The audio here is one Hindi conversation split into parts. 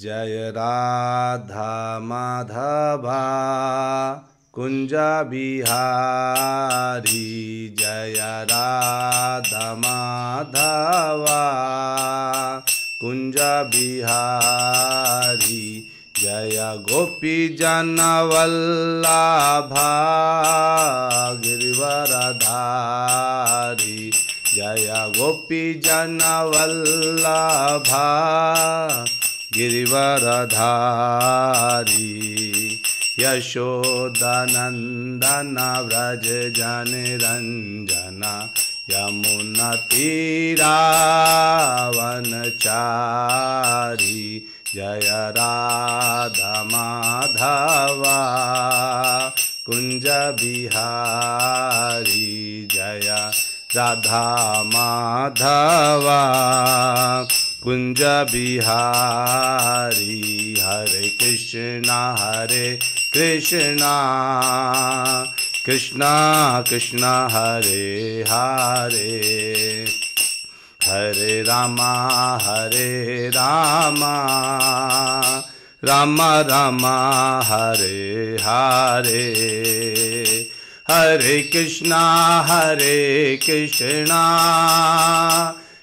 जय राधा माधवा कुंज बिहारी जय राधा माधवा कुंज बिहारी जय गोपी जनवल्लभा गिरिवरधारी जय गोपी जनवल्लभा गिरिवरधारी यशोदनंदन व्रज जनरञ्जना यमुनतीरावनचारी जय राधमाधवा कुञ्ज बिहारी जय राधा माधवा कुंज बिहारी हरे कृष्णा हरे कृष्णा कृष्णा कृष्णा हरे हरे हरे रामा हरे रामा राम रामा हरे हरे हरे कृष्णा हरे कृष्णा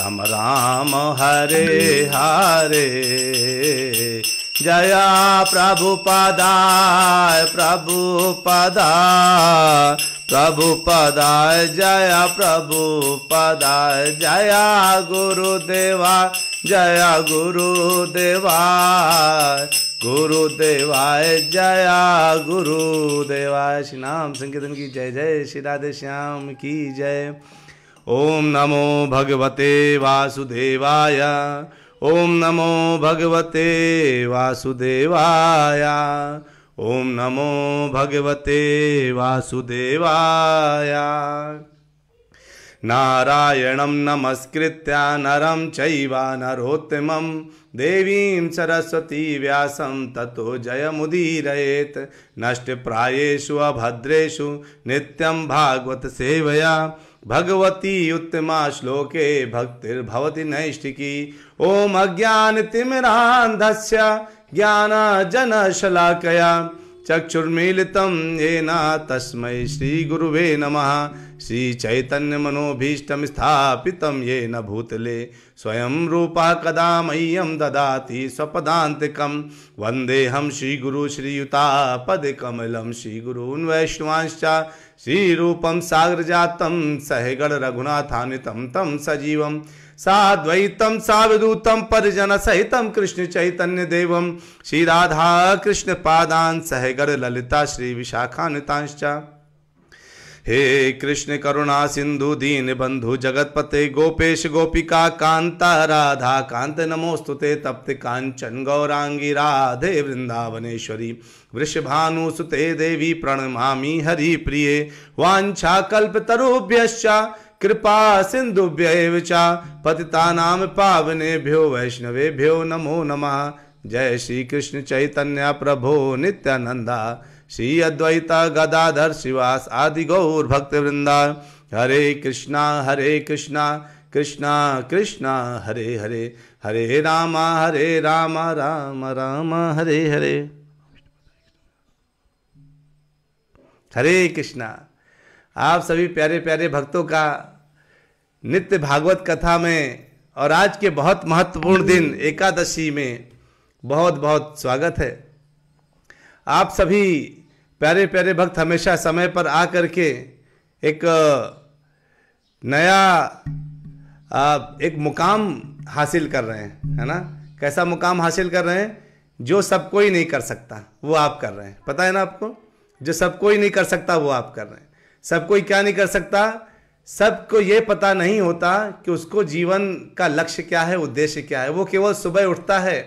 राम राम हरे हरे जया प्रभु पदा प्रभु पदा जया प्रभु पदा जया गुरुदेवा जया गुरुदेवा गुरुदेवाय जया गुरुदेवाय श्री नाम संकीर्तन की जय जय श्री राधे श्याम की जय ओम नमो भगवते वासुदेवाय ओम नमो भगवते वासुदेवाय ओम नमो भगवते वासुदेवाय नारायण नमस्कृत नरम चैव नरोत्तमं देवीं सरस्वती व्यासं ततो जयमुदीरयेत् नष्टप्रायेषु अभद्रेषु नित्यं भागवत सेवया भगवती उत्तमा श्लोके भक्तिर्भवती नैष्ठिकी ओम अज्ञान तिमरांध्य ज्ञान जन शलाकया चक्षुर्मीलितं नम श्री चैतन्य मनोभीष्ट स्थापित ये न भूतले स्वयं रूप कदा मह्यम ददाति वंदेहम वन्देऽहं श्रीगुरु श्रीयुतापदकमलं श्रीगुरून् श्रीरूपं जातम सहगण सहित कृष्ण चैतन्य देव श्री राधा कृष्ण पादान सहगण ललिता श्रीविशाखानितांश्च हे कृष्ण करुणा सिंधु दीन बंधु जगतपते गोपेश गोपिका कांता राधा कांत नमोस्तुते तप्त कांचन गौरांगी राधे वृंदावनेश्वरी वृषभानुसुते देवी प्रणमा हरि प्रिय वाछाकल्पतरुभ्यश्च कृपा सिंधुभ्य पति पावनेभ्यो वैष्णवेभ्यो नमो नमः जय श्री कृष्ण चैतन्य प्रभो नित्यानंदा श्री अद्वैत गदाधर शिवास आदि गौर भक्त वृंदा हरे कृष्णा हरे कृष्णा कृष्णा कृष्णा हरे हरे हरे रामा हरे रामा राम राम हरे हरे हरे कृष्णा आप सभी प्यारे प्यारे भक्तों का नित्य भागवत कथा में और आज के बहुत महत्वपूर्ण दिन एकादशी में बहुत बहुत स्वागत है आप सभी प्यारे प्यारे भक्त हमेशा समय पर आ कर के एक नया एक मुकाम हासिल कर रहे हैं है ना कैसा मुकाम हासिल कर रहे हैं जो सब कोई नहीं कर सकता वो आप कर रहे हैं पता है ना आपको जो सब कोई नहीं कर सकता वो आप कर रहे हैं सब कोई क्या नहीं कर सकता सबको ये पता नहीं होता कि उसको जीवन का लक्ष्य क्या है उद्देश्य क्या है वो केवल सुबह उठता है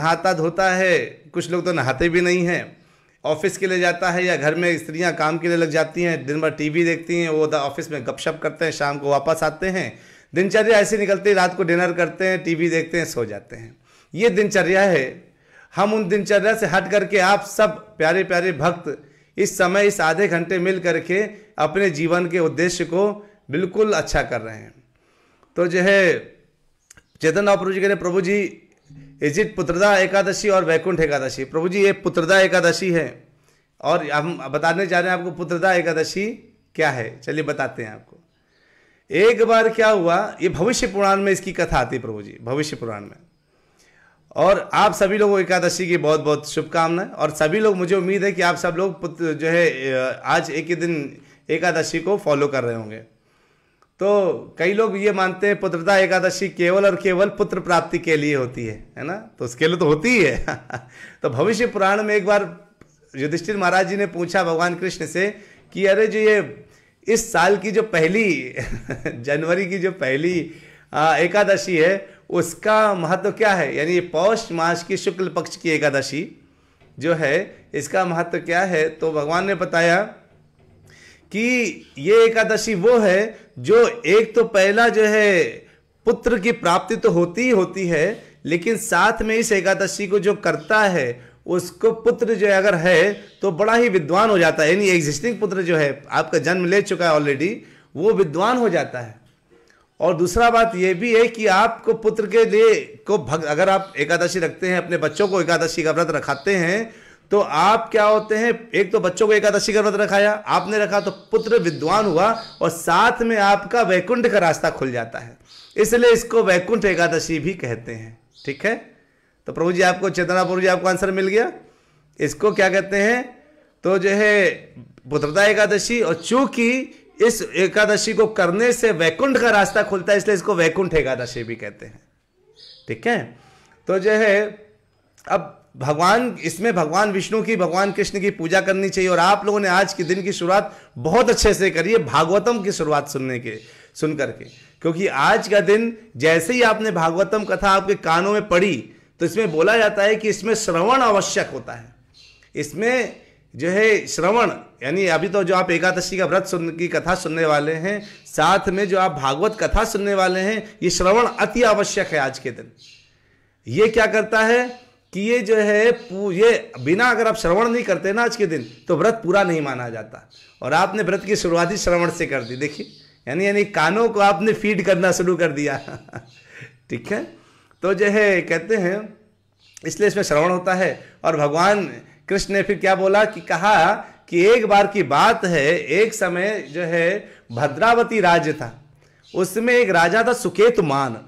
नहाता धोता है कुछ लोग तो नहाते भी नहीं हैं ऑफिस के लिए जाता है या घर में स्त्रियां काम के लिए लग जाती हैं दिन भर टीवी देखती हैं वो तो ऑफिस में गपशप करते हैं शाम को वापस आते हैं दिनचर्या ऐसी निकलती है रात को डिनर करते हैं टीवी देखते हैं सो जाते हैं ये दिनचर्या है हम उन दिनचर्या से हट करके आप सब प्यारे प्यारे भक्त इस समय इस आधे घंटे मिल करके अपने जीवन के उद्देश्य को बिल्कुल अच्छा कर रहे हैं तो जो है चेतन प्रभु जी कहते प्रभु जी इज इट पुत्रदा एकादशी और वैकुंठ एकादशी प्रभु जी ये पुत्रदा एकादशी है और हम बताने जा रहे हैं आपको पुत्रदा एकादशी क्या है चलिए बताते हैं आपको एक बार क्या हुआ ये भविष्य पुराण में इसकी कथा आती है प्रभु जी भविष्य पुराण में और आप सभी लोगों को एकादशी की बहुत बहुत शुभकामनाएं और सभी लोग मुझे उम्मीद है कि आप सब लोग जो है आज एक ही दिन एकादशी को फॉलो कर रहे होंगे तो कई लोग ये मानते हैं पुत्रता एकादशी केवल और केवल पुत्र प्राप्ति के लिए होती है है ना तो उसके लिए तो होती ही है तो भविष्य पुराण में एक बार युधिष्ठिर महाराज जी ने पूछा भगवान कृष्ण से कि अरे जो ये इस साल की जो पहली जनवरी की जो पहली एकादशी है उसका महत्व क्या है यानी पौष मास की शुक्ल पक्ष की एकादशी जो है इसका महत्व क्या है तो भगवान ने बताया कि ये एकादशी वो है जो एक तो पहला जो है पुत्र की प्राप्ति तो होती ही होती है लेकिन साथ में इस एकादशी को जो करता है उसको पुत्र जो है अगर है तो बड़ा ही विद्वान हो जाता है यानी एग्जिस्टिंग पुत्र जो है आपका जन्म ले चुका है ऑलरेडी वो विद्वान हो जाता है और दूसरा बात यह भी है कि आपको पुत्र के लिए को भग, अगर आप एकादशी रखते हैं अपने बच्चों को एकादशी का व्रत रखाते हैं तो आप क्या होते हैं एक तो बच्चों को एकादशी का व्रत रखाया आपने रखा तो पुत्र विद्वान हुआ और साथ में आपका वैकुंठ का रास्ता खुल जाता है इसलिए इसको वैकुंठ एकादशी भी कहते हैं ठीक है तो प्रभु जी आपको चेतनापुर जी आपको आंसर मिल गया इसको क्या कहते हैं तो जो है पुत्रता एकादशी और चूंकि इस एकादशी को करने से वैकुंठ का रास्ता खुलता है इसलिए इसको वैकुंठ एकादशी भी कहते हैं ठीक है तो जो है अब भगवान इसमें भगवान विष्णु की भगवान कृष्ण की पूजा करनी चाहिए और आप लोगों ने आज के दिन की शुरुआत बहुत अच्छे से करी है भागवतम की शुरुआत सुनने के सुन करके क्योंकि आज का दिन जैसे ही आपने भागवतम कथा आपके कानों में पड़ी तो इसमें बोला जाता है कि इसमें श्रवण आवश्यक होता है इसमें जो है श्रवण यानी अभी तो जो आप एकादशी का व्रत सुन की कथा सुनने वाले हैं साथ में जो आप भागवत कथा सुनने वाले हैं ये श्रवण अति आवश्यक है आज के दिन ये क्या करता है कि ये जो है ये बिना अगर आप श्रवण नहीं करते ना आज के दिन तो व्रत पूरा नहीं माना जाता और आपने व्रत की शुरुआत ही श्रवण से कर दी देखिए यानी यानी कानों को आपने फीड करना शुरू कर दिया ठीक है तो जो है कहते हैं इसलिए इसमें श्रवण होता है और भगवान कृष्ण ने फिर क्या बोला कि कहा कि एक बार की बात है एक समय जो है भद्रावती राज्य था उसमें एक राजा था मान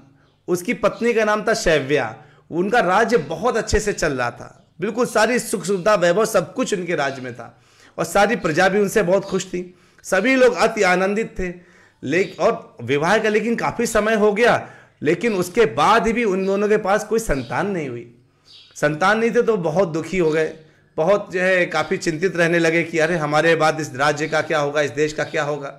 उसकी पत्नी का नाम था शैव्या उनका राज्य बहुत अच्छे से चल रहा था बिल्कुल सारी सुख सुविधा वैभव सब कुछ उनके राज्य में था और सारी प्रजा भी उनसे बहुत खुश थी सभी लोग अति आनंदित थे लेकिन और विवाह का लेकिन काफ़ी समय हो गया लेकिन उसके बाद भी उन दोनों के पास कोई संतान नहीं हुई संतान नहीं थे तो बहुत दुखी हो गए बहुत जो है काफ़ी चिंतित रहने लगे कि अरे हमारे बाद इस राज्य का क्या होगा इस देश का क्या होगा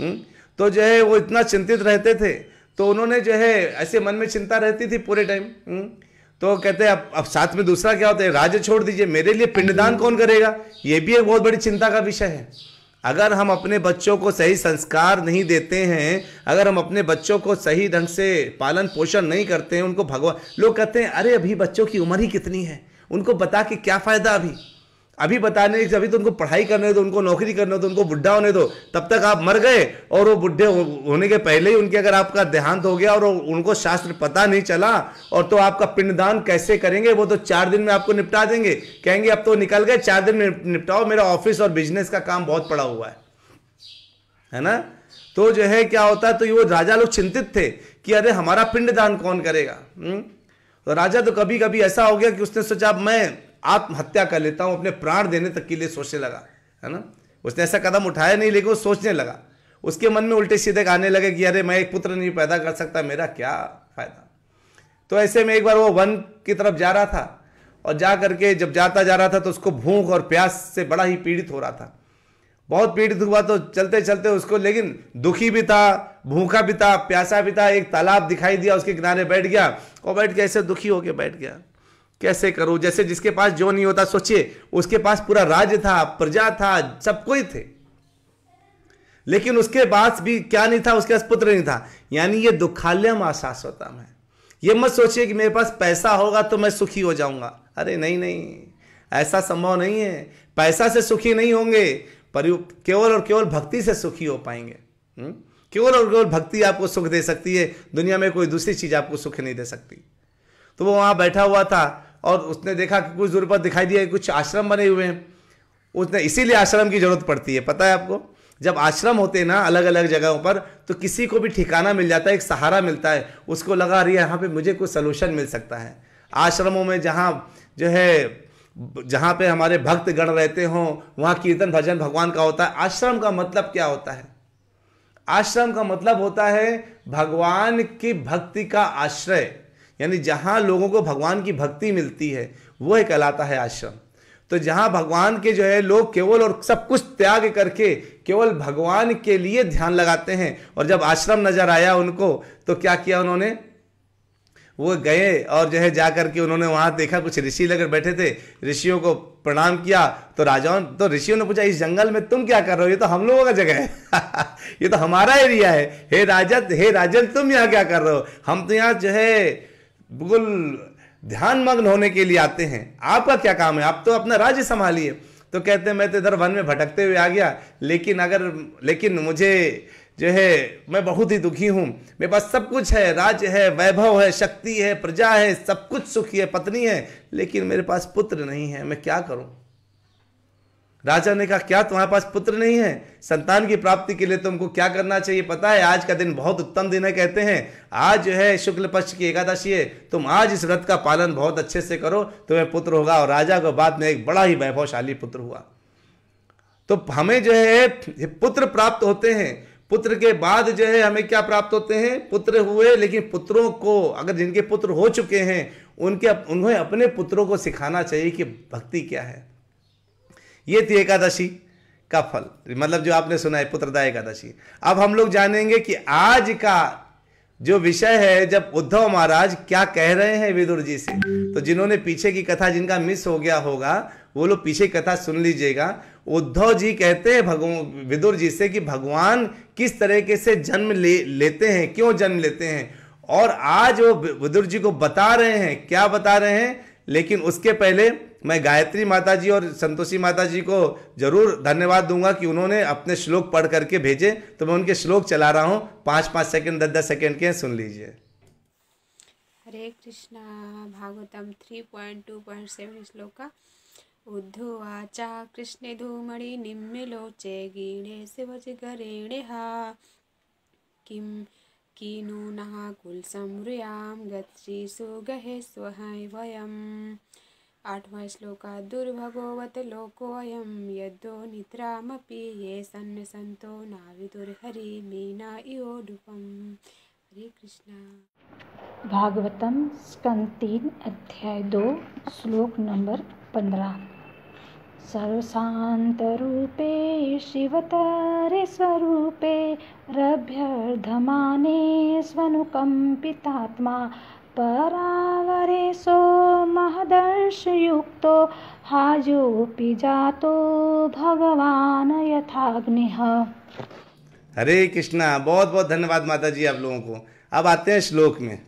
हुँ? हम्म? तो जो है वो इतना चिंतित रहते थे तो उन्होंने जो है ऐसे मन में चिंता रहती थी पूरे टाइम हम्म? तो कहते हैं अब अब साथ में दूसरा क्या होता है राज्य छोड़ दीजिए मेरे लिए पिंडदान कौन करेगा ये भी एक बहुत बड़ी चिंता का विषय है अगर हम अपने बच्चों को सही संस्कार नहीं देते हैं अगर हम अपने बच्चों को सही ढंग से पालन पोषण नहीं करते हैं उनको भगवान लोग कहते हैं अरे अभी बच्चों की उम्र ही कितनी है उनको बता के क्या फ़ायदा अभी अभी बताने अभी तो उनको पढ़ाई करने दो उनको नौकरी करने दो उनको बुढ़ा होने दो तब तक आप मर गए और वो बुढ़े होने के पहले ही उनके अगर आपका देहांत हो गया और उनको शास्त्र पता नहीं चला और तो आपका पिंडदान कैसे करेंगे वो तो चार दिन में आपको निपटा देंगे कहेंगे अब तो निकल गए चार दिन में निपटाओ मेरा ऑफिस और बिजनेस का काम बहुत पड़ा हुआ है है ना तो जो है क्या होता है तो ये वो राजा लोग चिंतित थे कि अरे हमारा पिंडदान कौन करेगा हम्म? तो राजा तो कभी कभी ऐसा हो गया कि उसने सोचा मैं आत्महत्या कर लेता हूँ अपने प्राण देने तक के लिए सोचने लगा है ना उसने ऐसा कदम उठाया नहीं लेकिन वो सोचने लगा उसके मन में उल्टे सीधे आने लगे कि अरे मैं एक पुत्र नहीं पैदा कर सकता मेरा क्या फायदा तो ऐसे में एक बार वो वन की तरफ जा रहा था और जा करके जब जाता जा रहा था तो उसको भूख और प्यास से बड़ा ही पीड़ित हो रहा था बहुत पीड़ित हुआ तो चलते चलते उसको लेकिन दुखी भी था भूखा भी था प्यासा भी था एक तालाब दिखाई दिया उसके किनारे बैठ गया और बैठ के ऐसे दुखी होके बैठ गया कैसे करूं जैसे जिसके पास जो नहीं होता सोचिए उसके पास पूरा राज्य था प्रजा था सब कोई थे लेकिन उसके पास भी क्या नहीं था उसके पास पुत्र नहीं था यानी ये दुखालयम आशाश्वतम है ये मत सोचिए कि मेरे पास पैसा होगा तो मैं सुखी हो जाऊंगा अरे नहीं नहीं ऐसा संभव नहीं है पैसा से सुखी नहीं होंगे पर केवल और केवल भक्ति से सुखी हो पाएंगे हम्म? केवल और केवल भक्ति आपको सुख दे सकती है दुनिया में कोई दूसरी चीज़ आपको सुख नहीं दे सकती तो वो वहां बैठा हुआ था और उसने देखा कि कुछ दूर पर दिखाई दिया कुछ आश्रम बने हुए हैं उसने इसीलिए आश्रम की ज़रूरत पड़ती है पता है आपको जब आश्रम होते हैं ना अलग अलग जगहों पर तो किसी को भी ठिकाना मिल जाता है एक सहारा मिलता है उसको लगा अरे यहाँ पे मुझे कोई सलूशन मिल सकता है आश्रमों में जहाँ जो है जहाँ पे हमारे भक्त गण रहते हों वहाँ कीर्तन भजन भगवान का होता है आश्रम का मतलब क्या होता है आश्रम का मतलब होता है भगवान की भक्ति का आश्रय यानी जहाँ लोगों को भगवान की भक्ति मिलती है वह कहलाता है आश्रम तो जहाँ भगवान के जो है लोग केवल और सब कुछ त्याग करके केवल भगवान के लिए ध्यान लगाते हैं और जब आश्रम नजर आया उनको तो क्या किया उन्होंने वो गए और जो है जा करके उन्होंने वहाँ देखा कुछ ऋषि लगकर बैठे थे ऋषियों को प्रणाम किया तो राजाओं तो ऋषियों ने पूछा इस जंगल में तुम क्या कर रहे हो ये तो हम लोगों का जगह है ये तो हमारा एरिया है हे राजत हे राजन तुम यहाँ क्या कर रहे हो हम तो यहाँ जो है बिल्कुल ध्यान मग्न होने के लिए आते हैं आपका क्या काम है आप तो अपना राज्य संभालिए तो कहते हैं मैं तो इधर वन में भटकते हुए आ गया लेकिन अगर लेकिन मुझे जो है मैं बहुत ही दुखी हूँ मेरे पास सब कुछ है राज्य है वैभव है शक्ति है प्रजा है सब कुछ सुखी है पत्नी है लेकिन मेरे पास पुत्र नहीं है मैं क्या करूँ राजा ने कहा क्या तुम्हारे पास पुत्र नहीं है संतान की प्राप्ति के लिए तुमको क्या करना चाहिए पता है आज का दिन बहुत उत्तम दिन है कहते हैं आज जो है शुक्ल पक्ष की एकादशी है तुम आज इस व्रत का पालन बहुत अच्छे से करो तुम्हें पुत्र होगा और राजा को बाद में एक बड़ा ही वैभवशाली पुत्र हुआ तो हमें जो है पुत्र प्राप्त होते हैं पुत्र के बाद जो है हमें क्या प्राप्त होते हैं पुत्र हुए लेकिन पुत्रों को अगर जिनके पुत्र हो चुके हैं उनके उन्हें अपने पुत्रों को सिखाना चाहिए कि भक्ति क्या है ये थी तो एकादशी का फल मतलब जो आपने सुना है पुत्रदा एकादशी अब हम लोग जानेंगे कि आज का जो विषय है जब उद्धव महाराज क्या कह रहे हैं विदुर जी से तो जिन्होंने पीछे की कथा जिनका मिस हो गया होगा वो लोग पीछे की कथा सुन लीजिएगा उद्धव जी कहते हैं भगवान विदुर जी से कि भगवान किस तरीके से जन्म ले लेते हैं क्यों जन्म लेते हैं और आज वो विदुर जी को बता रहे हैं क्या बता रहे हैं लेकिन उसके पहले मैं गायत्री माता जी और संतोषी माता जी को जरूर धन्यवाद दूंगा कि उन्होंने अपने श्लोक पढ़ करके भेजे तो मैं उनके श्लोक चला रहा हूँ पाँच पाँच सेकेंड दस दस सेकेंड के सुन लीजिए Hare Krishna Bhagavatam three point two point seven श्लोक का उद्धोवाचा कृष्ण धूमणि निम्न निम्नलोचे गीणे शिवजगरेणे हा किम नहा कुल कुलसमृयां गत्री सुगहे स्वहाय वयम आठवां श्लोकात् दूर्भगवत् लोकोऽयं यद्धो निद्रामपि ये सन् सन्तो नाविदुर् मीना इयो हरे कृष्ण भागवतं अध्याय दो श्लोक नम्बर् पन्द्रा सर्वशान्तरूपे शिवतरे स्वरूपे रभ्यर्धमाने स्वनुकं परावरेशो महदर्शयुक्तो हायोऽपि जातो भगवान यथाग्निः हरे कृष्णा बहुत बहुत धन्यवाद माता जी आप लोगों को अब आते हैं श्लोक में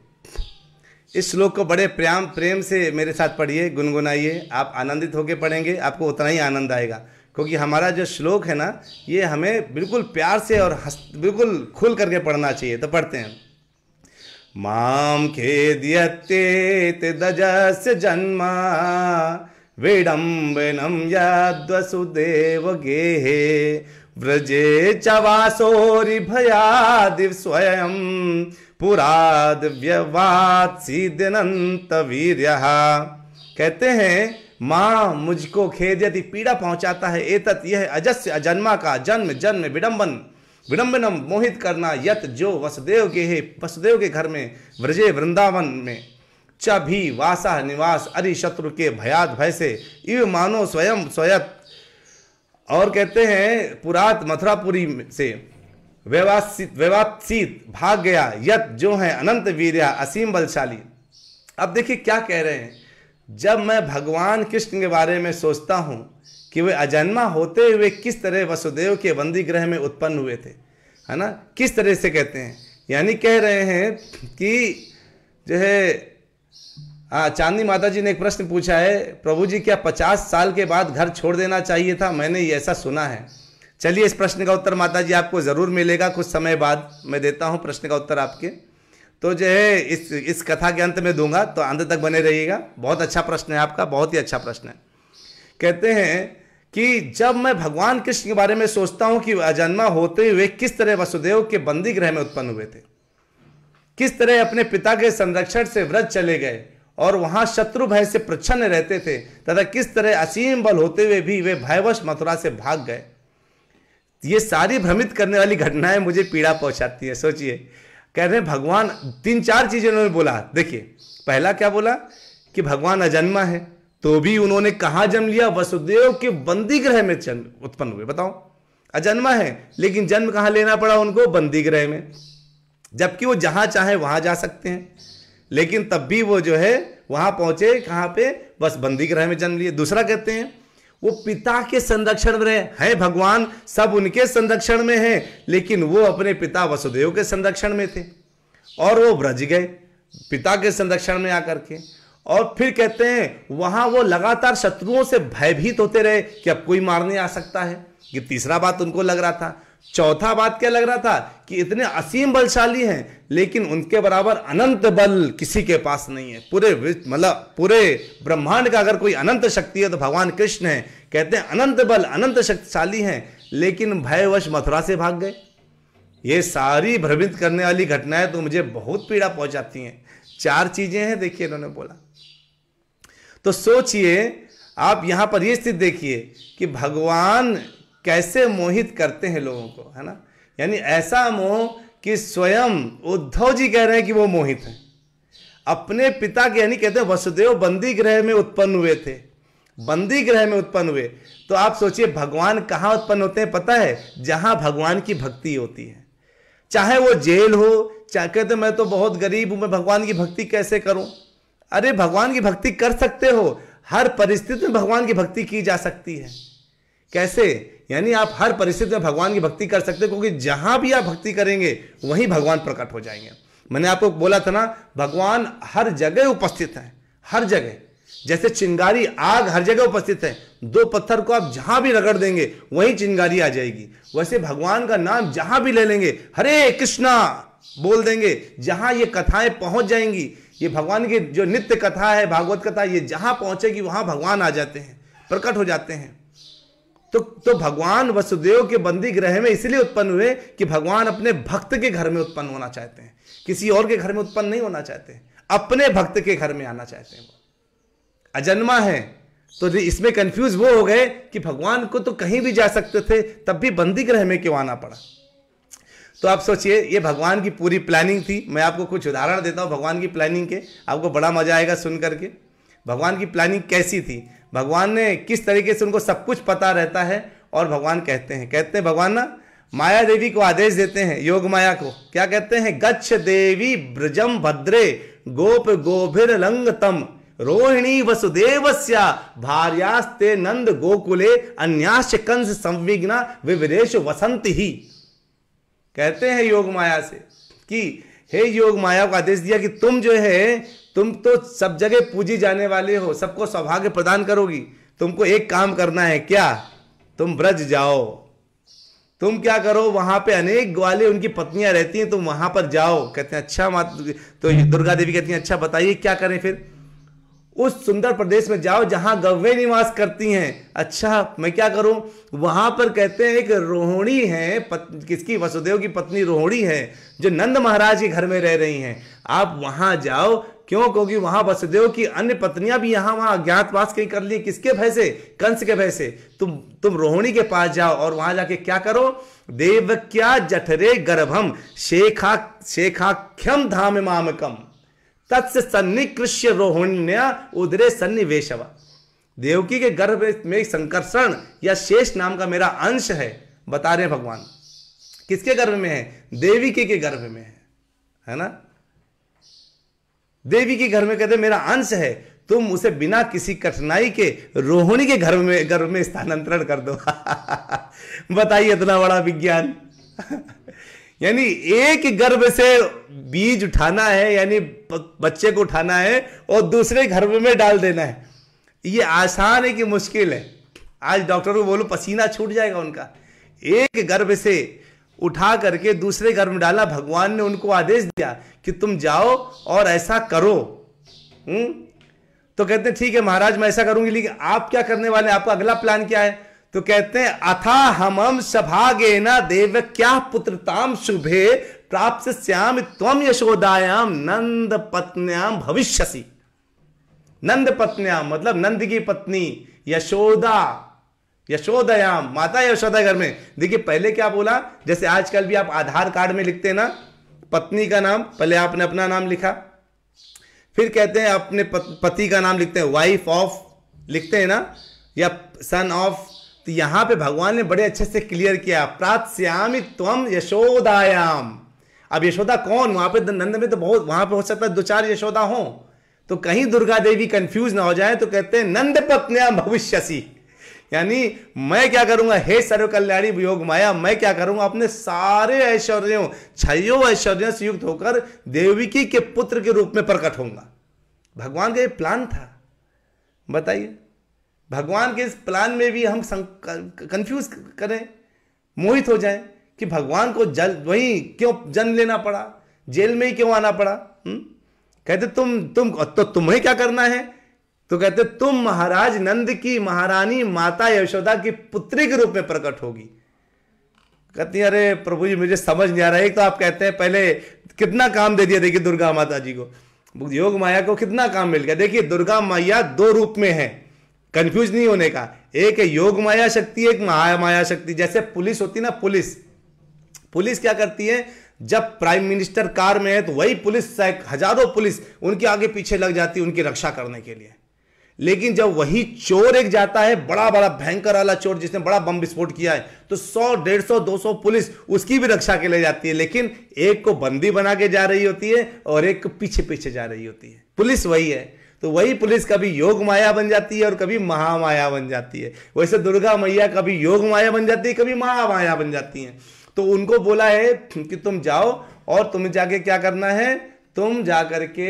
इस श्लोक को बड़े प्रेम प्रेम से मेरे साथ पढ़िए गुनगुनाइए आप आनंदित होकर पढ़ेंगे आपको उतना ही आनंद आएगा क्योंकि हमारा जो श्लोक है ना ये हमें बिल्कुल प्यार से और हस्त बिल्कुल खुल करके पढ़ना चाहिए तो पढ़ते हैं माम खेद्यते दजस जन्मा यद्वसुदेव गेहे व्रजे च वासोरिभयादिव स्वयं पुराद्यवात्सीदनन्तवीर्यः कहते हैं माँ मुझको खेद यदि पीड़ा पहुंचाता है एतत यह अजस्य अजन्मा का जन्म जन्म विडंबन विडम्बनम मोहित करना यत जो वसुदेव के है वसुदेव के घर में व्रजे वृंदावन में च भी वासा निवास अरि शत्रु के भयात भय से इव मानो स्वयं स्वयत और कहते हैं पुरात मथुरापुरी से व्यवासित भाग गया यत जो है अनंत वीर असीम बलशाली अब देखिए क्या कह रहे हैं जब मैं भगवान कृष्ण के बारे में सोचता हूँ कि वे अजन्मा होते हुए किस तरह वसुदेव के बंदी ग्रह में उत्पन्न हुए थे है ना किस तरह से कहते हैं यानी कह रहे हैं कि जो है हाँ चांदनी माता जी ने एक प्रश्न पूछा है प्रभु जी क्या पचास साल के बाद घर छोड़ देना चाहिए था मैंने ये ऐसा सुना है चलिए इस प्रश्न का उत्तर माता जी आपको ज़रूर मिलेगा कुछ समय बाद मैं देता हूँ प्रश्न का उत्तर आपके तो जो है इस इस कथा के अंत में दूंगा तो अंत तक बने रहिएगा बहुत अच्छा प्रश्न है आपका बहुत ही अच्छा प्रश्न है कहते हैं कि जब मैं भगवान कृष्ण के बारे में सोचता हूं कि अजन्मा होते हुए किस तरह वसुदेव के बंदी ग्रह में उत्पन्न हुए थे किस तरह अपने पिता के संरक्षण से व्रत चले गए और वहां शत्रु भय से प्रच्छन्न रहते थे तथा किस तरह असीम बल होते हुए भी वे भयवश मथुरा से भाग गए ये सारी भ्रमित करने वाली घटनाएं मुझे पीड़ा पहुंचाती है सोचिए कह रहे भगवान तीन चार चीजें उन्होंने बोला देखिए पहला क्या बोला कि भगवान अजन्मा है तो भी उन्होंने कहा जन्म लिया वसुदेव के बंदी ग्रह में जन्म उत्पन्न हुए बताओ अजन्मा है लेकिन जन्म कहां लेना पड़ा उनको बंदी ग्रह में जबकि वो जहां चाहे वहां जा सकते हैं लेकिन तब भी वो जो है वहां पहुंचे कहां पे बस बंदी ग्रह में जन्म लिए दूसरा कहते हैं वो पिता के संरक्षण में है भगवान सब उनके संरक्षण में है लेकिन वो अपने पिता वसुदेव के संरक्षण में थे और वो ब्रज गए पिता के संरक्षण में आकर के और फिर कहते हैं वहां वो लगातार शत्रुओं से भयभीत होते रहे कि अब कोई मारने आ सकता है ये तीसरा बात उनको लग रहा था चौथा बात क्या लग रहा था कि इतने असीम बलशाली हैं लेकिन उनके बराबर अनंत बल किसी के पास नहीं है पूरे मतलब पूरे ब्रह्मांड का अगर कोई अनंत शक्ति है तो भगवान कृष्ण है कहते हैं अनंत बल अनंत शक्तिशाली हैं लेकिन भयवश मथुरा से भाग गए ये सारी भ्रमित करने वाली घटनाएं तो मुझे बहुत पीड़ा पहुंचाती हैं चार चीज़ें हैं देखिए इन्होंने बोला तो सोचिए आप यहाँ पर ये स्थिति देखिए कि भगवान कैसे मोहित करते हैं लोगों को है ना यानी ऐसा मोह कि स्वयं उद्धव जी कह रहे हैं कि वो मोहित हैं अपने पिता के यानी कहते हैं वसुदेव बंदी ग्रह में उत्पन्न हुए थे बंदी ग्रह में उत्पन्न हुए तो आप सोचिए भगवान कहाँ उत्पन्न होते हैं पता है जहाँ भगवान की भक्ति होती है चाहे वो जेल हो चाहे कहते मैं तो बहुत गरीब हूँ मैं भगवान की भक्ति कैसे करूँ अरे भगवान की भक्ति कर सकते हो हर परिस्थिति में भगवान की भक्ति की जा सकती है कैसे यानी आप हर परिस्थिति में भगवान की भक्ति कर सकते हो क्योंकि जहां भी आप भक्ति करेंगे वहीं भगवान प्रकट हो जाएंगे मैंने आपको बोला था ना भगवान हर जगह उपस्थित है हर जगह जैसे चिंगारी आग हर जगह उपस्थित है दो पत्थर को आप जहां भी रगड़ देंगे वहीं चिंगारी आ जाएगी वैसे भगवान का नाम जहां भी ले लेंगे हरे कृष्णा बोल देंगे जहां ये कथाएं पहुंच जाएंगी ये भगवान की जो नित्य कथा है भागवत कथा ये जहां पहुंचेगी वहां भगवान आ जाते हैं प्रकट हो जाते हैं तो तो भगवान वसुदेव के बंदी ग्रह में इसलिए उत्पन्न हुए कि भगवान अपने भक्त के घर में उत्पन्न होना चाहते हैं किसी और के घर में उत्पन्न नहीं होना चाहते अपने भक्त के घर में आना चाहते हैं अजन्मा है तो इसमें कंफ्यूज वो हो गए कि भगवान को तो कहीं भी जा सकते थे तब भी बंदी ग्रह में क्यों आना पड़ा तो आप सोचिए ये भगवान की पूरी प्लानिंग थी मैं आपको कुछ उदाहरण देता हूँ भगवान की प्लानिंग के आपको बड़ा मजा आएगा सुन करके भगवान की प्लानिंग कैसी थी भगवान ने किस तरीके से उनको सब कुछ पता रहता है और भगवान कहते हैं कहते हैं भगवान ना माया देवी को आदेश देते हैं योग माया को क्या कहते हैं गच्छ देवी ब्रजम भद्रे गोप गोभिर तम रोहिणी वसुदेवस्या भार्यास्ते नंद गोकुले अन्याश कंस संविघ्ना विवरेश वसंत ही कहते हैं योग माया से कि हे योग माया को आदेश दिया कि तुम जो है तुम तो सब जगह पूजी जाने वाले हो सबको सौभाग्य प्रदान करोगी तुमको एक काम करना है क्या तुम ब्रज जाओ तुम क्या करो वहां पे अनेक ग्वाले उनकी पत्नियां रहती हैं तुम वहां पर जाओ कहते हैं अच्छा मात तो दुर्गा देवी कहती हैं अच्छा बताइए क्या करें फिर उस सुंदर प्रदेश में जाओ जहां गवे निवास करती हैं अच्छा मैं क्या करूं वहां पर कहते हैं एक रोहिणी है पत, किसकी वसुदेव की पत्नी रोहिणी है जो नंद महाराज के घर में रह रही हैं आप वहां जाओ क्यों क्योंकि वहां वसुदेव की अन्य पत्नियां भी यहां वहां अज्ञातवास कहीं कर ली किसके भय से कंस के भय से तुम तुम रोहिणी के पास जाओ और वहां जाके क्या करो देव क्या जठरे गर्भम शेखा शेखाख्यम धाम मामकम तत्स्य सन्निकृष्य रोहिण्या उदरे सन्निवेशवा देवकी के गर्भ में संकर्षण या शेष नाम का मेरा अंश है बता रहे भगवान किसके गर्भ में है देवी के, के गर्भ में है है ना देवी के घर में कहते मेरा अंश है तुम उसे बिना किसी कठिनाई के रोहिणी के घर में गर्भ में स्थानांतरण कर दो बताइए इतना बड़ा विज्ञान यानी एक गर्भ से बीज उठाना है यानी बच्चे को उठाना है और दूसरे गर्भ में डाल देना है ये आसान है कि मुश्किल है आज डॉक्टर को बोलो पसीना छूट जाएगा उनका एक गर्भ से उठा करके दूसरे घर में डाला भगवान ने उनको आदेश दिया कि तुम जाओ और ऐसा करो हुँ? हम्म? तो कहते हैं ठीक है महाराज मैं ऐसा करूंगी लेकिन आप क्या करने वाले आपका अगला प्लान क्या है तो कहते हैं अथा हमम सभागे न देव क्या पुत्रताम शुभे प्राप्त श्याम तम यशोदायाम नंद पत्न्याम भविष्यसी नंद पत्न्याम मतलब नंद की पत्नी यशोदा यशोदयाम माता यशोदा घर में देखिए पहले क्या बोला जैसे आजकल भी आप आधार कार्ड में लिखते हैं ना पत्नी का नाम पहले आपने अपना नाम लिखा फिर कहते हैं अपने पति का नाम लिखते हैं वाइफ ऑफ लिखते हैं ना या सन ऑफ तो यहां पे भगवान ने बड़े अच्छे से क्लियर किया प्रात श्यामी तम यशोदायाम अब यशोदा कौन वहां पे नंद में तो बहुत वहां पे हो सकता है दो चार यशोदा हो तो कहीं दुर्गा देवी कंफ्यूज ना हो जाए तो कहते हैं नंद पत्निया भविष्यसी यानी मैं क्या करूंगा हे सर्व कल्याणी वियोग माया मैं क्या करूंगा अपने सारे ऐश्वर्यों छयों ऐश्वर्यों से युक्त होकर देविकी के पुत्र के रूप में प्रकट होऊंगा भगवान का ये प्लान था बताइए भगवान के इस प्लान में भी हम कंफ्यूज करें मोहित हो जाएं कि भगवान को जल वही क्यों जन्म लेना पड़ा जेल में ही क्यों आना पड़ा हुँ? हम्म? कहते तुम तुम तो तुम्हें क्या करना है तो कहते तुम महाराज नंद की महारानी माता यशोदा की पुत्री के रूप में प्रकट होगी कहती अरे प्रभु जी मुझे समझ नहीं आ रहा है तो आप कहते हैं पहले कितना काम दे दिया देखिए दुर्गा माता जी को योग माया को कितना काम मिल गया देखिए दुर्गा माया दो रूप में है कंफ्यूज नहीं होने का एक है योग माया शक्ति एक महा माया शक्ति जैसे पुलिस होती ना पुलिस पुलिस क्या करती है जब प्राइम मिनिस्टर कार में है तो वही पुलिस हजारों पुलिस उनके आगे पीछे लग जाती है उनकी रक्षा करने के लिए लेकिन जब वही चोर एक जाता है बड़ा बड़ा भयंकर वाला चोर जिसने बड़ा बम विस्फोट किया है तो 100 दो सौ पुलिस उसकी भी रक्षा के लिए जाती है लेकिन एक को बंदी बना के जा रही होती है और एक पीछे पीछे जा रही होती है पुलिस वही है तो वही पुलिस कभी योग माया बन जाती है और कभी महामाया बन जाती है वैसे दुर्गा मैया कभी योग माया बन जाती है कभी महामाया बन जाती है तो उनको बोला है कि तुम जाओ और तुम्हें जाके क्या करना है तुम जा के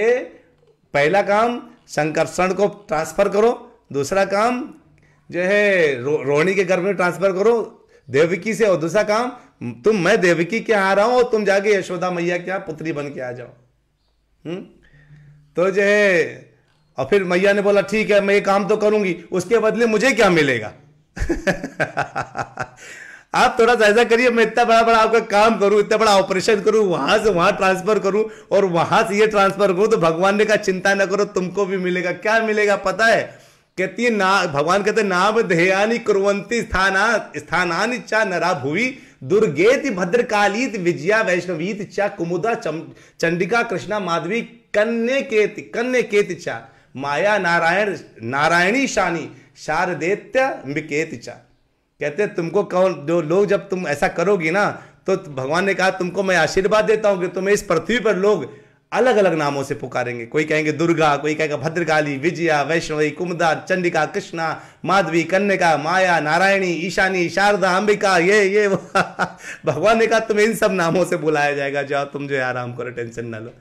पहला काम संकर्षण को ट्रांसफर करो दूसरा काम जो है रो, रोहिणी के घर में ट्रांसफर करो देवकी से और दूसरा काम तुम मैं देवकी के आ रहा हूं और तुम जाके यशोदा मैया क्या पुत्री बन के आ जाओ हुँ? हम्म? तो जो है और फिर मैया ने बोला ठीक है मैं ये काम तो करूंगी उसके बदले मुझे क्या मिलेगा आप थोड़ा सा ऐसा करिए मैं इतना बड़ा बड़ा आपका काम करूं इतना बड़ा ऑपरेशन करूं वहां से वहां ट्रांसफर करूं और वहां से ये ट्रांसफर करूं तो भगवान ने कहा चिंता ना करो तुमको भी मिलेगा क्या मिलेगा पता है कहती है ना भगवान कहते नाम ध्यानी कुरवंती स्थाना स्थानानि चा नरा भुवि दुर्गेति भद्रकालीत विजया वैष्णवीत चा कुमुदा चंडिका कृष्णा माधवी कन्या केति कन्या केति चा माया नारायण नारायणी शानी शारदेत्य मिकेतिचा कहते तुमको कौन जो लोग जब तुम ऐसा करोगी ना तो भगवान ने कहा तुमको मैं आशीर्वाद देता हूँ कि तुम्हें इस पृथ्वी पर लोग अलग अलग नामों से पुकारेंगे कोई कहेंगे दुर्गा कोई कहेगा भद्रकाली विजया वैष्णवी कुमदार चंडिका कृष्णा माधवी कन्या माया नारायणी ईशानी शारदा अंबिका ये ये भगवान ने कहा तुम्हें इन सब नामों से बुलाया जाएगा जाओ तुम जो आराम करो टेंशन ना लो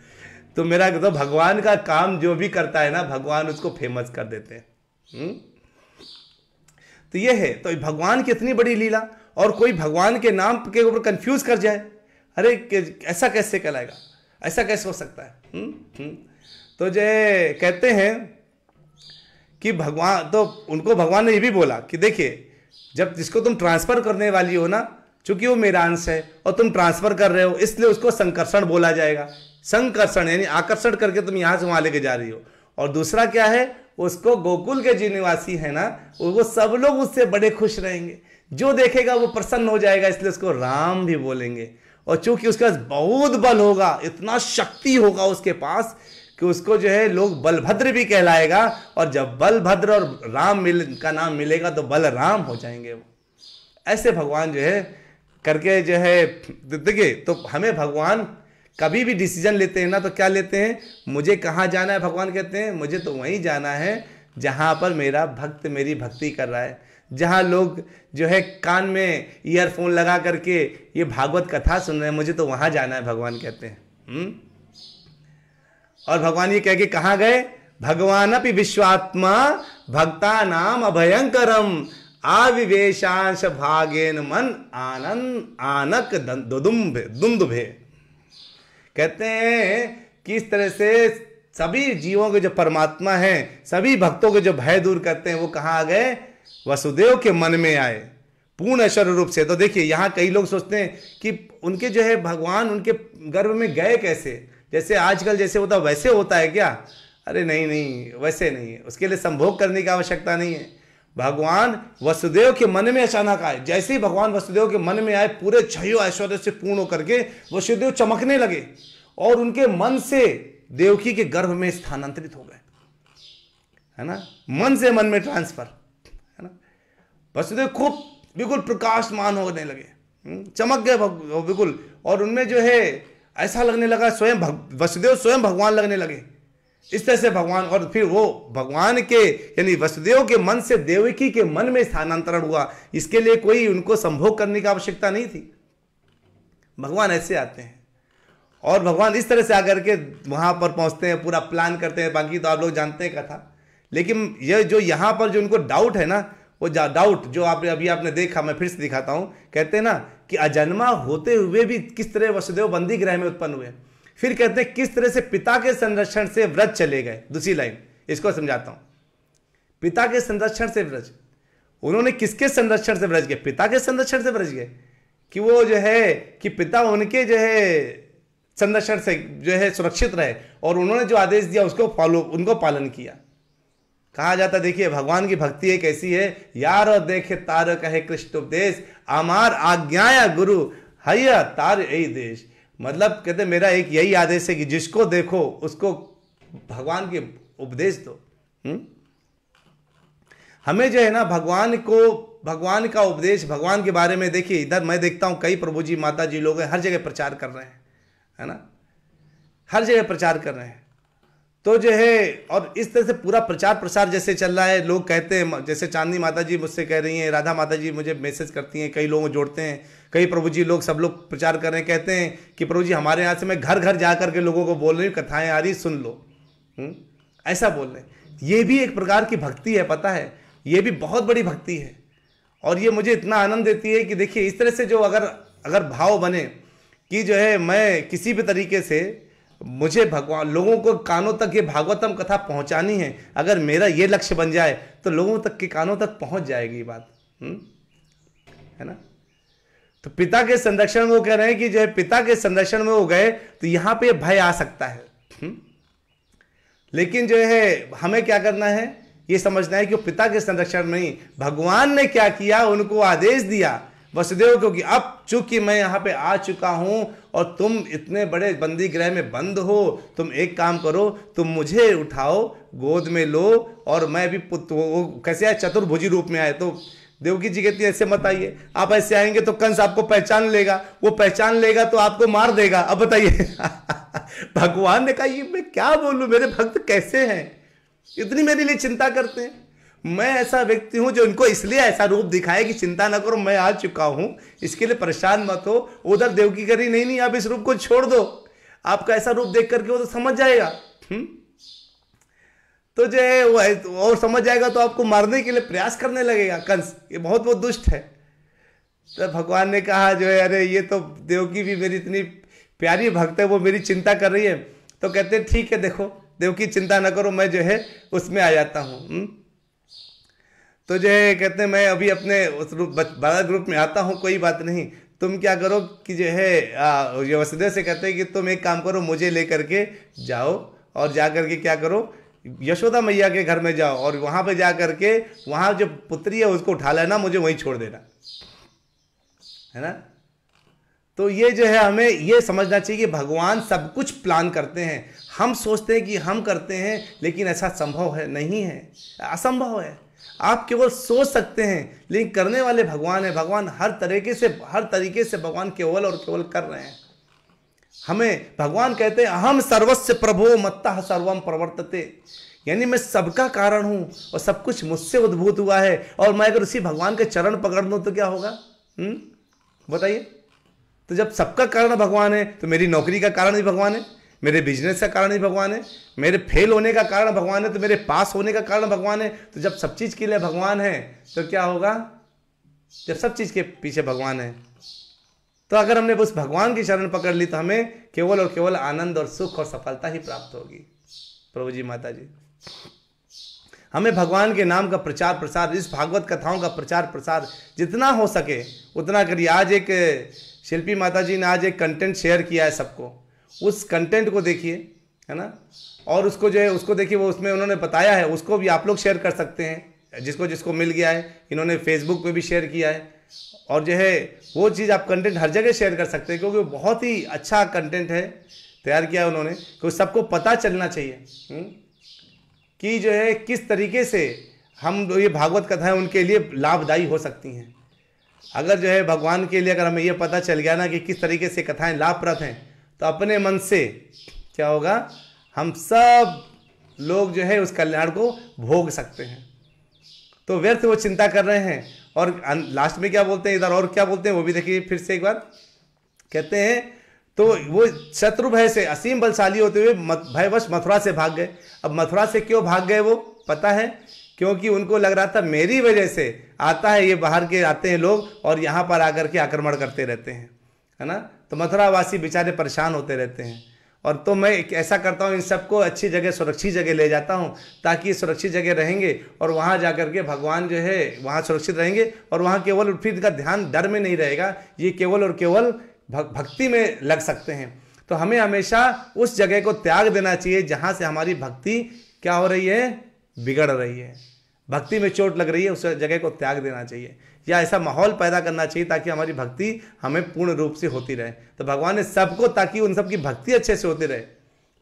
तो मेरा तो भगवान का काम जो भी करता है ना भगवान उसको फेमस कर देते हैं हम्म? तो ये है तो भगवान की इतनी बड़ी लीला और कोई भगवान के नाम के ऊपर कंफ्यूज कर जाए अरे ऐसा कैसे कहलाएगा ऐसा कैसे हो सकता है हम्म? हम्म? तो जय कहते हैं कि भगवान तो उनको भगवान ने ये भी बोला कि देखिए जब जिसको तुम ट्रांसफर करने वाली हो ना चूंकि वो मेरा अंश है और तुम ट्रांसफर कर रहे हो इसलिए उसको संकर्षण बोला जाएगा संकर्षण यानी आकर्षण करके तुम यहाँ से वहाँ लेके जा रही हो और दूसरा क्या है उसको गोकुल के जो निवासी है ना वो सब लोग उससे बड़े खुश रहेंगे जो देखेगा वो प्रसन्न हो जाएगा इसलिए उसको राम भी बोलेंगे और चूंकि उसके पास बहुत बल होगा इतना शक्ति होगा उसके पास कि उसको जो है लोग बलभद्र भी कहलाएगा और जब बलभद्र और राम मिल का नाम मिलेगा तो बलराम हो जाएंगे वो ऐसे भगवान जो है करके जो है देखिए तो हमें भगवान कभी भी डिसीजन लेते हैं ना तो क्या लेते हैं मुझे कहाँ जाना है भगवान कहते हैं मुझे तो वहीं जाना है जहाँ पर मेरा भक्त मेरी भक्ति कर रहा है जहाँ लोग जो है कान में ईयरफोन लगा करके ये भागवत कथा सुन रहे हैं मुझे तो वहाँ जाना है भगवान कहते हैं हम्म? और भगवान ये कह के कहाँ गए भगवान अपनी विश्वात्मा भक्ता नाम अभयंकरम आविवेशांश भागेन मन आनंद आनक दुदुम्भे दुमदुभे कहते हैं किस तरह से सभी जीवों के जो परमात्मा हैं सभी भक्तों के जो भय दूर करते हैं वो कहाँ आ गए वसुदेव के मन में आए पूर्ण ऐश्वर्य रूप से तो देखिए यहाँ कई लोग सोचते हैं कि उनके जो है भगवान उनके गर्भ में गए कैसे जैसे आजकल जैसे होता वैसे होता है क्या अरे नहीं नहीं वैसे नहीं उसके लिए संभोग करने की आवश्यकता नहीं है भगवान वसुदेव के मन में अचानक आए जैसे ही भगवान वसुदेव के मन में आए पूरे छयो ऐश्वर्य से पूर्ण होकर के वसुदेव चमकने लगे और उनके मन से देवकी के गर्भ में स्थानांतरित हो गए है ना मन से मन में ट्रांसफर है ना वसुदेव खूब बिल्कुल प्रकाशमान होने लगे हम्म, चमक गए बिल्कुल और उनमें जो है ऐसा लगने लगा स्वयं वसुदेव स्वयं भगवान लगने लगे इस तरह से भगवान और फिर वो भगवान के यानी वसुदेव के मन से देवकी के मन में स्थानांतरण हुआ इसके लिए कोई उनको संभोग करने की आवश्यकता नहीं थी भगवान ऐसे आते हैं और भगवान इस तरह से आकर के वहाँ पर पहुँचते हैं पूरा प्लान करते हैं बाकी तो आप लोग जानते हैं कथा लेकिन यह जो यहाँ पर जो उनको डाउट है ना वो डाउट जो आपने अभी आपने देखा मैं फिर से दिखाता हूँ कहते हैं ना कि अजन्मा होते हुए भी किस तरह वसुदेव बंदी ग्रह में उत्पन्न हुए फिर कहते हैं किस तरह से पिता के संरक्षण से व्रज चले गए दूसरी लाइन इसको समझाता हूं पिता के संरक्षण से व्रज उन्होंने किसके संरक्षण से व्रज गए पिता के संरक्षण से व्रज गए कि वो जो है कि पिता उनके जो है संरक्षण से जो है सुरक्षित रहे और उन्होंने जो आदेश दिया उसको फॉलो उनको पालन किया कहा जाता देखिए भगवान की भक्ति एक ऐसी है यार और देखे तार कहे कृष्ण उपदेश आमार आज्ञाया गुरु हय तार यही देश मतलब कहते मेरा एक यही आदेश है कि जिसको देखो उसको भगवान के उपदेश दो हम्म? हमें जो है ना भगवान को भगवान का उपदेश भगवान के बारे में देखिए इधर मैं देखता हूँ कई प्रभु जी माता जी लोग हर जगह प्रचार कर रहे हैं है ना हर जगह प्रचार कर रहे हैं तो जो है और इस तरह से पूरा प्रचार प्रसार जैसे चल रहा है लोग कहते हैं जैसे चांदनी माता जी मुझसे कह रही हैं राधा माता जी मुझे मैसेज करती हैं कई लोग जोड़ते हैं कई प्रभु जी लोग सब लोग प्रचार कर रहे हैं कहते हैं कि प्रभु जी हमारे यहाँ से मैं घर घर जा करके लोगों को बोल रही हूँ कथाएँ आ रही सुन लो ऐसा बोल रहे ये भी एक प्रकार की भक्ति है पता है ये भी बहुत बड़ी भक्ति है और ये मुझे इतना आनंद देती है कि देखिए इस तरह से जो अगर अगर भाव बने कि जो है मैं किसी भी तरीके से मुझे भगवान लोगों को कानों तक ये भागवतम कथा पहुंचानी है अगर मेरा ये लक्ष्य बन जाए तो लोगों तक के कानों तक पहुंच जाएगी बात हुँ? है ना तो पिता के संरक्षण में वो कह रहे हैं कि जो पिता के संरक्षण में वो गए तो यहाँ पे भय आ सकता है हम्म? लेकिन जो है हमें क्या करना है ये समझना है कि पिता के संरक्षण में ही भगवान ने क्या किया उनको आदेश दिया वसुदेव क्योंकि अब चूंकि मैं यहाँ पे आ चुका हूं और तुम इतने बड़े बंदी ग्रह में बंद हो तुम एक काम करो तुम मुझे उठाओ गोद में लो और मैं भी पुत्र कैसे आए चतुर्भुजी रूप में आए तो देवकी जी कहती ऐसे मत आइए आप ऐसे आएंगे तो कंस आपको पहचान लेगा वो पहचान लेगा तो आपको मार देगा अब बताइए भगवान ने कहा ये मैं क्या बोलूं मेरे भक्त कैसे हैं इतनी मेरे लिए चिंता करते हैं मैं ऐसा व्यक्ति हूं जो इनको इसलिए ऐसा रूप दिखाए कि चिंता ना करो मैं आ चुका हूं इसके लिए परेशान मत हो उधर देवकी करी नहीं नहीं आप इस रूप को छोड़ दो आपका ऐसा रूप देख करके वो तो समझ जाएगा हुँ? हम्म? तो जो है वो और समझ जाएगा तो आपको मारने के लिए प्रयास करने लगेगा कंस ये बहुत बहुत दुष्ट है तो भगवान ने कहा जो है अरे ये तो देवकी भी मेरी इतनी प्यारी भक्त है वो मेरी चिंता कर रही है तो कहते हैं ठीक है देखो देवकी चिंता ना करो मैं जो है उसमें आ जाता हूँ हम्म। तो जो है कहते हैं मैं अभी अपने उस रूप बड़ा ग्रुप में आता हूँ कोई बात नहीं तुम क्या करो कि जो है वसुदेव से कहते हैं कि तुम एक काम करो मुझे लेकर के जाओ और जा करके क्या करो यशोदा मैया के घर में जाओ और वहाँ पे जा करके वहाँ जो पुत्री है उसको उठा लेना मुझे वहीं छोड़ देना है ना तो ये जो है हमें ये समझना चाहिए कि भगवान सब कुछ प्लान करते हैं हम सोचते हैं कि हम करते हैं लेकिन ऐसा संभव है नहीं है असंभव है आप केवल सोच सकते हैं लेकिन करने वाले भगवान है भगवान हर तरीके से हर तरीके से भगवान केवल और केवल कर रहे हैं हमें भगवान कहते हैं अहम सर्वस्व प्रभो मत्ता सर्वम प्रवर्तते यानी मैं सबका कारण हूं और सब कुछ मुझसे उद्भूत हुआ है और मैं अगर उसी भगवान के चरण पकड़ लूँ तो क्या होगा बताइए तो जब सबका कारण भगवान है तो मेरी नौकरी का कारण भी भगवान है मेरे बिजनेस का कारण भी भगवान है मेरे फेल होने का कारण भगवान है तो मेरे पास होने का कारण भगवान है तो जब सब चीज़ के लिए भगवान है तो क्या होगा जब सब चीज़ के पीछे भगवान है तो अगर हमने उस भगवान की शरण पकड़ ली तो हमें केवल और केवल आनंद और सुख और सफलता ही प्राप्त होगी प्रभु जी माता जी हमें भगवान के नाम का प्रचार प्रसार इस भागवत कथाओं का प्रचार प्रसार जितना हो सके उतना करिए आज एक शिल्पी माता जी ने आज एक कंटेंट शेयर किया है सबको उस कंटेंट को देखिए है ना और उसको जो है उसको देखिए वो उसमें उन्होंने बताया है उसको भी आप लोग शेयर कर सकते हैं जिसको जिसको मिल गया है इन्होंने फेसबुक पे भी शेयर किया है और जो है वो चीज़ आप कंटेंट हर जगह शेयर कर सकते हैं क्योंकि बहुत ही अच्छा कंटेंट है तैयार किया उन्होंने क्योंकि सबको पता चलना चाहिए हम्म? कि जो है किस तरीके से हम ये भागवत कथाएं उनके लिए लाभदायी हो सकती हैं अगर जो है भगवान के लिए अगर हमें ये पता चल गया ना कि किस तरीके से कथाएं लाभप्रद हैं तो अपने मन से क्या होगा हम सब लोग जो है उस कल्याण को भोग सकते हैं तो व्यर्थ वो चिंता कर रहे हैं और लास्ट में क्या बोलते हैं इधर और क्या बोलते हैं वो भी देखिए फिर से एक बार कहते हैं तो वो शत्रु भय से असीम बलशाली होते हुए भयवश मथुरा से भाग गए अब मथुरा से क्यों भाग गए वो पता है क्योंकि उनको लग रहा था मेरी वजह से आता है ये बाहर के आते हैं लोग और यहाँ पर आकर के आक्रमण करते रहते हैं है ना तो मथुरावासी बेचारे परेशान होते रहते हैं और तो मैं ऐसा करता हूँ इन सबको अच्छी जगह सुरक्षित जगह ले जाता हूँ ताकि ये सुरक्षित जगह रहेंगे और वहाँ जा कर के भगवान जो है वहाँ सुरक्षित रहेंगे और वहाँ केवल फिर इनका ध्यान डर में नहीं रहेगा ये केवल और केवल भक्ति में लग सकते हैं तो हमें हमेशा उस जगह को त्याग देना चाहिए जहाँ से हमारी भक्ति क्या हो रही है बिगड़ रही है भक्ति में चोट लग रही है उस जगह को त्याग देना चाहिए या ऐसा माहौल पैदा करना चाहिए ताकि हमारी भक्ति हमें पूर्ण रूप से होती रहे तो भगवान ने सबको ताकि उन सबकी भक्ति अच्छे से होती रहे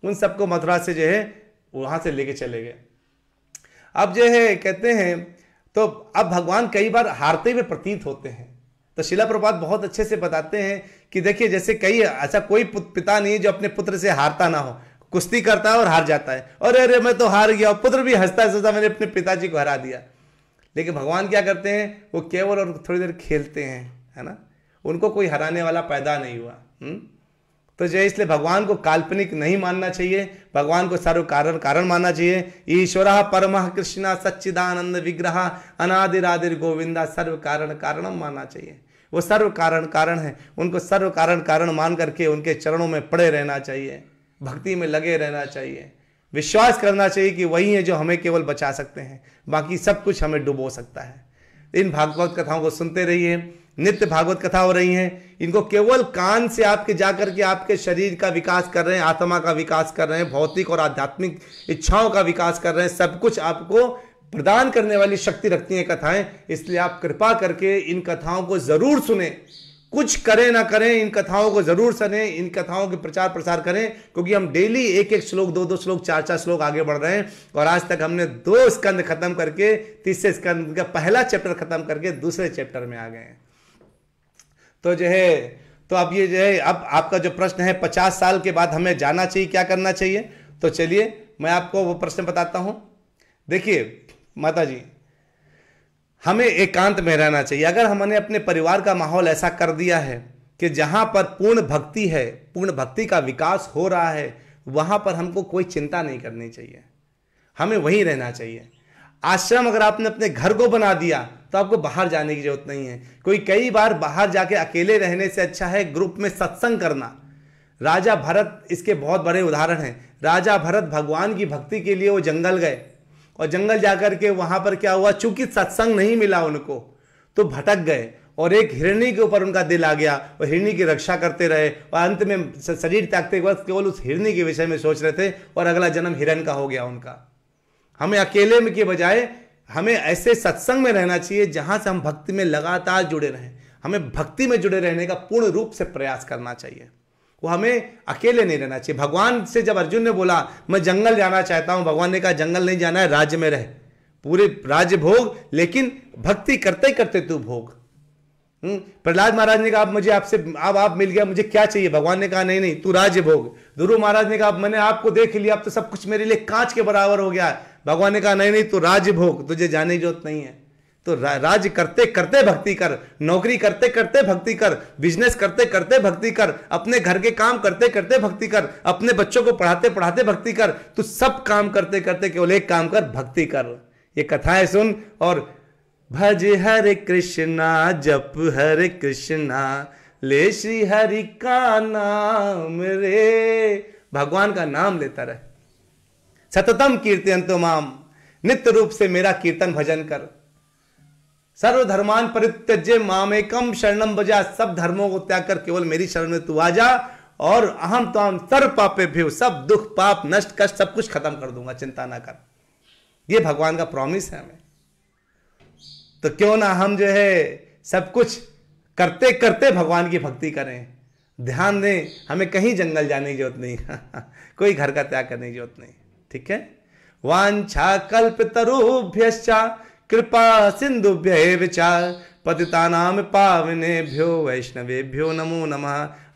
उन सबको मथुरा से जो है वहाँ से लेके चले गए अब जो है कहते हैं तो अब भगवान कई बार हारते हुए प्रतीत होते हैं तो शिला प्रभात बहुत अच्छे से बताते हैं कि देखिए जैसे कई ऐसा कोई पिता नहीं है जो अपने पुत्र से हारता ना हो कुश्ती करता है और हार जाता है और अरे मैं तो हार गया पुत्र भी हंसता हंसता मैंने अपने पिताजी को हरा दिया लेकिन भगवान क्या करते हैं वो केवल और थोड़ी देर खेलते हैं है ना उनको कोई हराने वाला पैदा नहीं हुआ हुँ? हम्म? तो जो इसलिए भगवान को काल्पनिक नहीं मानना चाहिए भगवान को सर्व कारण कारण मानना चाहिए ईश्वर परम कृष्णा सच्चिदानंद विग्रह अनादिरादिर गोविंदा सर्व कारण कारणम मानना चाहिए वो सर्व कारण कारण है उनको सर्व कारण कारण मान करके उनके चरणों में पड़े रहना चाहिए भक्ति में लगे रहना चाहिए विश्वास करना चाहिए कि वही है जो हमें केवल बचा सकते हैं बाकी सब कुछ हमें डुबो सकता है इन भागवत कथाओं को सुनते रहिए नित्य भागवत कथा हो रही हैं इनको केवल कान से आपके जाकर के आपके शरीर का विकास कर रहे हैं आत्मा का विकास कर रहे हैं भौतिक और आध्यात्मिक इच्छाओं का विकास कर रहे हैं सब कुछ आपको प्रदान करने वाली शक्ति रखती हैं कथाएं इसलिए आप कृपा करके इन कथाओं को ज़रूर सुने कुछ करें ना करें इन कथाओं को जरूर सने इन कथाओं के प्रचार प्रसार करें क्योंकि हम डेली एक एक श्लोक दो दो श्लोक चार चार श्लोक आगे बढ़ रहे हैं और आज तक हमने दो स्कंद खत्म करके तीसरे स्कंद का पहला चैप्टर खत्म करके दूसरे चैप्टर में आ गए हैं तो जो है तो अब ये जो है अब आपका जो प्रश्न है पचास साल के बाद हमें जाना चाहिए क्या करना चाहिए तो चलिए मैं आपको वो प्रश्न बताता हूँ देखिए माता जी हमें एकांत में रहना चाहिए अगर हमने अपने परिवार का माहौल ऐसा कर दिया है कि जहाँ पर पूर्ण भक्ति है पूर्ण भक्ति का विकास हो रहा है वहाँ पर हमको कोई चिंता नहीं करनी चाहिए हमें वहीं रहना चाहिए आश्रम अगर आपने अपने घर को बना दिया तो आपको बाहर जाने की जरूरत नहीं है कोई कई बार बाहर जाके अकेले रहने से अच्छा है ग्रुप में सत्संग करना राजा भरत इसके बहुत बड़े उदाहरण हैं राजा भरत भगवान की भक्ति के लिए वो जंगल गए और जंगल जाकर के वहां पर क्या हुआ चूंकि सत्संग नहीं मिला उनको तो भटक गए और एक हिरणी के ऊपर उनका दिल आ गया और हिरणी की रक्षा करते रहे और अंत में शरीर त्यागते वक्त केवल उस हिरणी के विषय में सोच रहे थे और अगला जन्म हिरण का हो गया उनका हमें अकेले में के बजाय हमें ऐसे सत्संग में रहना चाहिए जहां से हम भक्ति में लगातार जुड़े रहें हमें भक्ति में जुड़े रहने का पूर्ण रूप से प्रयास करना चाहिए वो हमें अकेले नहीं रहना चाहिए भगवान से जब अर्जुन ने बोला मैं जंगल जाना चाहता हूँ भगवान ने कहा जंगल नहीं जाना है राज्य में रह पूरे राज्य भोग लेकिन भक्ति करते करते तू भोग हम्म, प्रहलाद महाराज ने कहा आप मुझे आपसे आप आप मिल गया मुझे क्या चाहिए भगवान ने कहा नहीं नहीं तू राज्य भोग ध्रुव महाराज ने कहा मैंने आपको देख लिया अब तो सब कुछ मेरे लिए कांच के बराबर हो गया भगवान ने कहा नहीं नहीं तू राज्य भोग तुझे जाने की जरूरत नहीं है तो रा, राज करते करते भक्ति कर नौकरी करते करते भक्ति कर बिजनेस करते करते भक्ति कर अपने घर के काम करते करते भक्ति कर अपने बच्चों को पढ़ाते पढ़ाते भक्ति कर तू तो सब काम करते करते केवल एक काम कर भक्ति कर ये कथाएं सुन और भज हरे कृष्णा जप हरे कृष्णा ले श्री हरि का नाम रे भगवान का नाम लेता रहे सततम कीर्तन तो माम नित्य रूप से मेरा कीर्तन भजन कर सर्वधर्मान परित्यज मामेकम शरणम बजा सब धर्मों को त्याग कर केवल मेरी शरण में तू आ जा और अहम हम सर्व पापे भ्यू सब दुख पाप नष्ट कष्ट सब कुछ खत्म कर दूंगा चिंता ना कर ये भगवान का प्रॉमिस है हमें तो क्यों ना हम जो है सब कुछ करते करते भगवान की भक्ति करें ध्यान दें हमें कहीं जंगल जाने की जरूरत नहीं कोई घर का त्याग करने की जरूरत नहीं ठीक है वांछा कल्प तरुभ्यश्चा कृपा सिंधुभ्य विचार पतिता नाम पावने भ्यो वैष्णवे भ्यो नमो नमः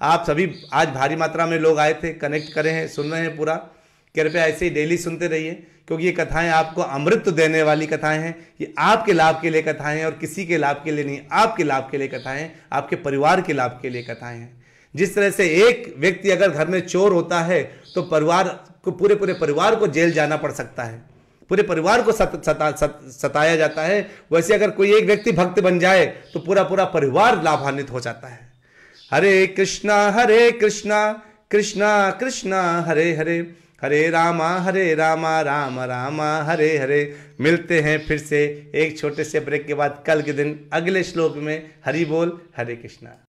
आप सभी आज भारी मात्रा में लोग आए थे कनेक्ट करे हैं सुन रहे हैं पूरा कृपया ऐसे ही डेली सुनते रहिए क्योंकि ये कथाएं आपको अमृत देने वाली कथाएं हैं ये आपके लाभ के लिए कथाएं हैं और किसी के लाभ के लिए नहीं आपके लाभ के लिए कथाएं आपके परिवार के लाभ के लिए कथाएं हैं जिस तरह से एक व्यक्ति अगर घर में चोर होता है तो परिवार को पूरे पूरे परिवार को जेल जाना पड़ सकता है पूरे परिवार को सत, सता, सत, सताया जाता है वैसे अगर कोई एक व्यक्ति भक्त बन जाए तो पूरा पूरा परिवार लाभान्वित हो जाता है हरे कृष्णा हरे कृष्णा कृष्णा कृष्णा हरे हरे हरे रामा हरे रामा राम रामा हरे हरे मिलते हैं फिर से एक छोटे से ब्रेक के बाद कल के दिन अगले श्लोक में हरि बोल हरे कृष्णा